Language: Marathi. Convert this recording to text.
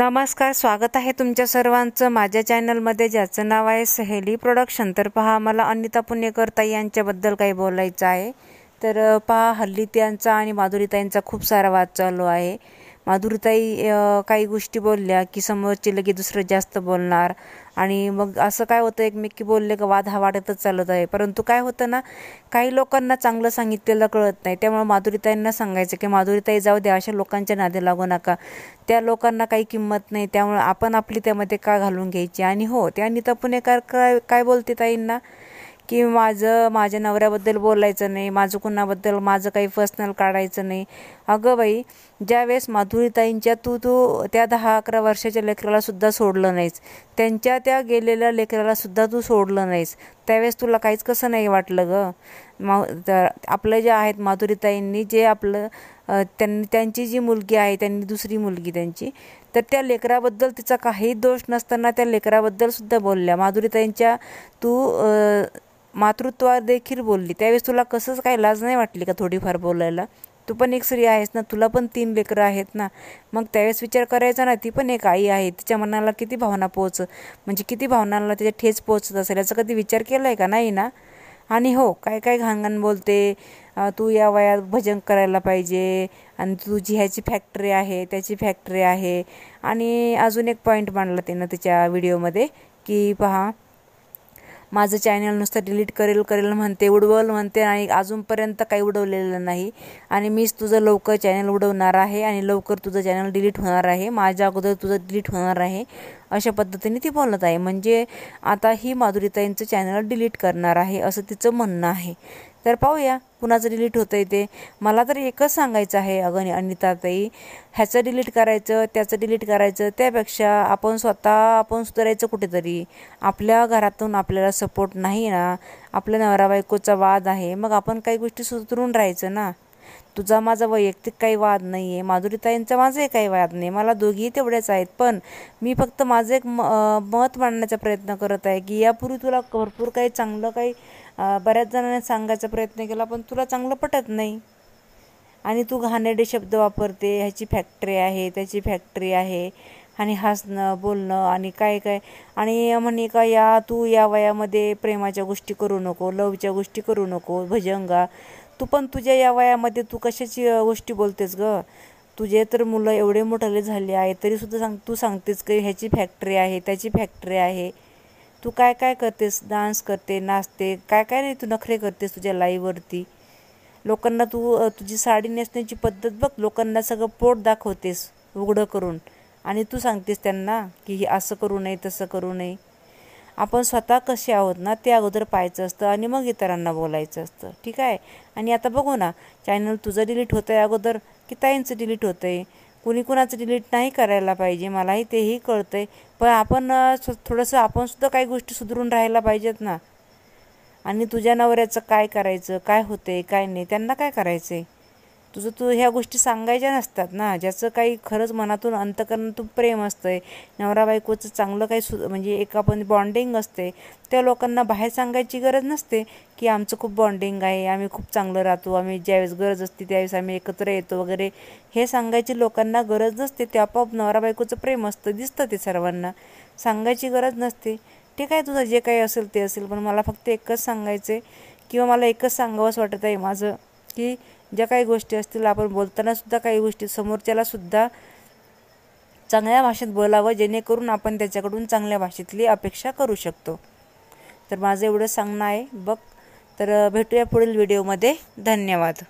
नमस्कार स्वागत आहे तुमच्या सर्वांचं माझ्या चॅनलमध्ये ज्याचं नाव आहे सहेली प्रोडक्शन तर पहा मला अनिता पुणेकरताई यांच्याबद्दल काही बोलायचं आहे तर पहा हल्ली त्यांचा आणि माधुरीताईंचा खूप सारा वाद चालू आहे माधुरीताई काही गोष्टी बोलल्या की समोरचे लगे दुसरं जास्त बोलणार आणि मग असं काय होतं एकमेकी बोलले का वाद हा वाढतच चालत आहे परंतु काय होतं ना काही लोकांना चांगलं सांगितलेलं कळत नाही त्यामुळे माधुरीताईंना सांगायचं की माधुरीताई जाऊ द्या अशा लोकांच्या नादे लागू नका त्या लोकांना काही किंमत नाही त्यामुळे आपण आपली त्यामध्ये का घालून घ्यायची आणि हो त्या नीता पुणेकार काय काय बोलते ताईंना की माझं माझ्या नवऱ्याबद्दल बोलायचं नाही माझं कुणाबद्दल माझं काही पर्सनल काढायचं नाही अगं बाई ज्यावेळेस माधुरीताईंच्या तू तू त्या दहा अकरा वर्षाच्या लेकराला सुद्धा सोडलं नाहीस त्यांच्या त्या गेलेल्या लेकराला सुद्धा तू सोडलं नाहीस त्यावेळेस तुला काहीच कसं नाही वाटलं ग मा आपलं जे आहेत माधुरीताईंनी जे आपलं त्यांनी त्यांची जी मुलगी आहे त्यांनी दुसरी मुलगी त्यांची तर त्या लेकराबद्दल तिचा काही दोष नसताना त्या लेकराबद्दलसुद्धा बोलल्या माधुरीताईंच्या तू देखील बोलली त्यावेळेस तुला कसंच काही लाज नाही वाटली का थोडीफार बोलायला तू पण एक स्त्री आहेस ना तुला पण तीन लेकरं आहेत ना मग त्यावेळेस विचार करायचा ना ती पण एक आई आहे तिच्या मनाला किती भावना पोहोच म्हणजे किती भावनाला त्याच्या ठेच पोहोचत असेल याचा कधी विचार केला आहे का नाही ना आणि हो काय काय घाणघाण बोलते तू या वयात भजन करायला पाहिजे आणि तुझी ह्याची फॅक्टरी आहे त्याची फॅक्टरी आहे आणि अजून एक पॉईंट मांडला त्यानं तिच्या व्हिडिओमध्ये की पहा माझं चॅनल नुसतं डिलीट करेल करेल म्हणते उडवल म्हणते आणि अजूनपर्यंत काही उडवलेलं नाही आणि मीच तुझं लवकर चॅनल उडवणार आहे आणि लवकर तुझं चॅनल डिलीट होणार आहे माझ्या अगोदर तुझं डिलीट होणार आहे अशा पद्धतीने ती बोलत आहे म्हणजे आता ही माधुरीताईंचं चॅनल डिलीट करणार आहे असं तिचं म्हणणं आहे तर पाहूया कुणाचं डिलीट होतं आहे ते मला तर एकच सांगायचं आहे अगं अनिताताई ह्याचं डिलीट करायचं त्याचं डिलीट करायचं त्यापेक्षा आपण स्वतः आपण सुधारायचं कुठेतरी आपल्या घरातून आपल्याला सपोर्ट नाही ना आपल्या नवरा बायकोचा वाद आहे मग आपण काही गोष्टी सुधरून राहायचं ना तुझा माझा वैयक्तिक काही वाद नाही आहे माधुरीताईंचा माझाही काही वाद नाही मला दोघीही तेवढेच आहेत पण मी फक्त माझं एक म मत मांडण्याचा प्रयत्न करत आहे की यापूर्वी तुला भरपूर काही चांगलं काही बऱ्याच जणांना सांगायचा प्रयत्न केला पण तुला चांगलं पटत नाही आणि तू घाणेडे शब्द वापरते ह्याची फॅक्टरी आहे त्याची फॅक्टरी आहे आणि हसणं बोलणं आणि काय काय आणि म्हणे का या तू या वयामध्ये प्रेमाच्या गोष्टी करू नको लवच्या गोष्टी करू नको भजंगा तू पण तुझ्या या वयामध्ये तू कशाची गोष्टी बोलतेस ग तुझे तर मुलं एवढे मोठाले झाले आहे तरीसुद्धा सांग तू सांगतेस की ह्याची फॅक्टरी आहे त्याची फॅक्टरी आहे तू काय काय करतेस डान्स करते नाचते काय काय नाही तू नखरे करतेस तुझ्या लाईववरती लोकांना तू तुझी साडी नेसण्याची पद्धत बघ लोकांना सगळं पोट दाखवतेस उघडं करून आणि तू सांगतेस त्यांना की हे असं करू नये तसं करू नये आपण स्वतः कसे आहोत ना ते अगोदर पाहायचं असतं आणि मग इतरांना बोलायचं असतं ठीक आहे आणि आता बघू ना चॅनल तुझं डिलीट होतं आहे अगोदर की ताईंचं डिलीट होतं आहे कुणी कुणाचं डिलीट नाही करायला पाहिजे मलाही तेही कळतं आहे पण आपण थोडंसं आपणसुद्धा काही गोष्टी सुधरून राहायला पाहिजेत ना आणि तुझ्या नवऱ्याचं काय करायचं काय होतंय काय नाही त्यांना काय करायचं आहे तुझं तू ह्या गोष्टी सांगायच्या नसतात ना ज्याचं काही खरंच मनातून तू प्रेम असतं आहे नवरा बायकोचं चांगलं काही सु म्हणजे एक आपण बॉन्डिंग असते त्या लोकांना बाहेर सांगायची गरज नसते की आमचं खूप बॉन्डिंग आहे आम्ही खूप चांगलं राहतो आम्ही ज्यावेळेस गरज असते त्यावेळेस आम्ही एकत्र येतो वगैरे हे सांगायची लोकांना गरज नसते ते आपोआप नवरा बायकोचं प्रेम असतं दिसतं ते सर्वांना सांगायची गरज नसते ठीक आहे तुझं जे काही असेल ते असेल पण मला फक्त एकच सांगायचं आहे किंवा मला एकच सांगावंच वाटत आहे माझं की ज्या काही गोष्टी असतील आपण बोलतानासुद्धा काही गोष्टी समोरच्यालासुद्धा चांगल्या भाषेत बोलावं जेणेकरून आपण त्याच्याकडून चांगल्या भाषेतली अपेक्षा करू शकतो तर माझं एवढं सांगणं आहे बघ तर भेटूया पुढील व्हिडिओमध्ये धन्यवाद